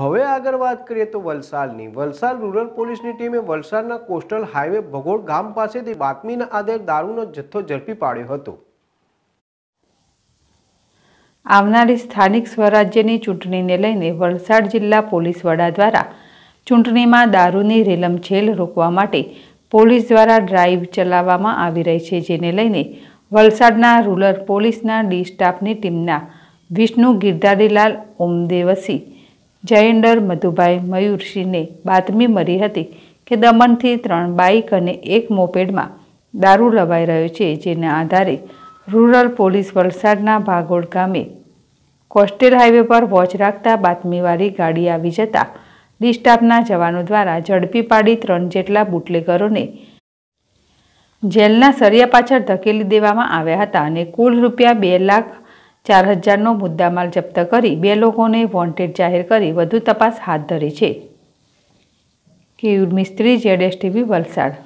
હવે આગળ વાત કરીએ તો વલસાડની વલસાડ રૂરલ પોલીસની ટીમે વલસાડના કોસ્ટલ હાઈવે ભગોળ ગામ પાસેથી બાતમીના આધારે દારૂનો જથ્થો ઝડપી પાડ્યો હતો આવનારી સ્થાનિક સ્વરાજ્યની ચૂંટણીને લઈને વલસાડ જિલ્લા પોલીસ વડા દ્વારા ચૂંટણીમાં દારૂની રેલમછેલ રોકવા માટે પોલીસ દ્વારા ડ્રાઈવ ચલાવવામાં આવી રહી છે જેને લઈને વલસાડના રૂરલ પોલીસના ડી સ્ટાફની ટીમના વિષ્ણુ ગિરધારીલાલ ઓમદેવસી જયેન્દર મધુભાઈ મયુરસિંહને બાતમી મળી હતી કે દમણથી ત્રણ બાઇક અને એક મોપેડમાં દારૂ લવાઈ રહ્યો છે જેના આધારે રૂરલ પોલીસ વલસાડના ભાગોળ ગામે કોસ્ટેલ હાઇવે પર વોચ રાખતા બાતમીવાળી ગાડી આવી જતા ડિસ્ટાફના જવાનો દ્વારા ઝડપી પાડી ત્રણ જેટલા બુટલેગરોને જેલના સરિયા પાછળ ધકેલી દેવામાં આવ્યા હતા અને કુલ રૂપિયા બે લાખ ચાર હજારનો મુદ્દામાલ જપ્ત કરી બે લોકોને વોન્ટેડ જાહેર કરી વધુ તપાસ હાથ ધરી છે કેયુર મિસ્ત્રી જેડ ટીવી વલસાડ